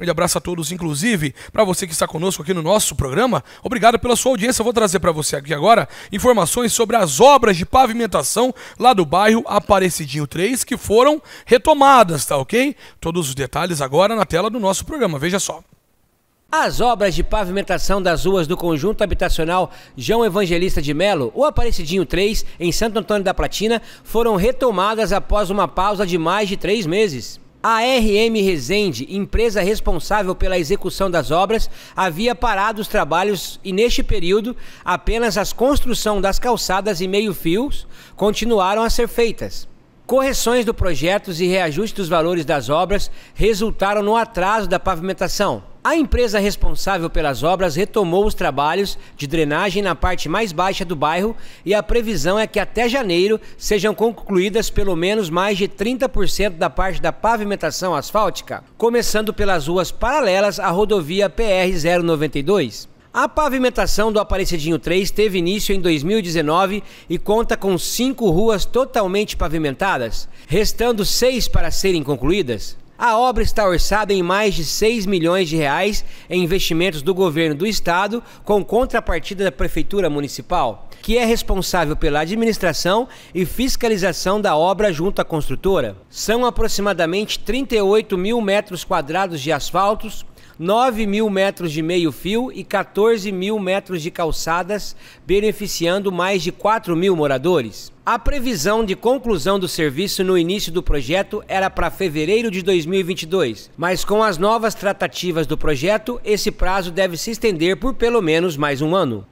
Grande abraço a todos, inclusive para você que está conosco aqui no nosso programa. Obrigado pela sua audiência. vou trazer para você aqui agora informações sobre as obras de pavimentação lá do bairro Aparecidinho 3 que foram retomadas, tá ok? Todos os detalhes agora na tela do nosso programa. Veja só. As obras de pavimentação das ruas do conjunto habitacional João Evangelista de Melo, o Aparecidinho 3, em Santo Antônio da Platina, foram retomadas após uma pausa de mais de três meses. A RM Resende, empresa responsável pela execução das obras, havia parado os trabalhos e, neste período, apenas as construção das calçadas e meio-fios continuaram a ser feitas. Correções do projetos e reajuste dos valores das obras resultaram no atraso da pavimentação. A empresa responsável pelas obras retomou os trabalhos de drenagem na parte mais baixa do bairro e a previsão é que até janeiro sejam concluídas pelo menos mais de 30% da parte da pavimentação asfáltica, começando pelas ruas paralelas à rodovia PR-092. A pavimentação do Aparecidinho 3 teve início em 2019 e conta com cinco ruas totalmente pavimentadas, restando seis para serem concluídas. A obra está orçada em mais de 6 milhões de reais em investimentos do governo do estado, com contrapartida da prefeitura municipal, que é responsável pela administração e fiscalização da obra junto à construtora. São aproximadamente 38 mil metros quadrados de asfaltos, 9 mil metros de meio-fio e 14 mil metros de calçadas, beneficiando mais de 4 mil moradores. A previsão de conclusão do serviço no início do projeto era para fevereiro de 2022, mas com as novas tratativas do projeto, esse prazo deve se estender por pelo menos mais um ano.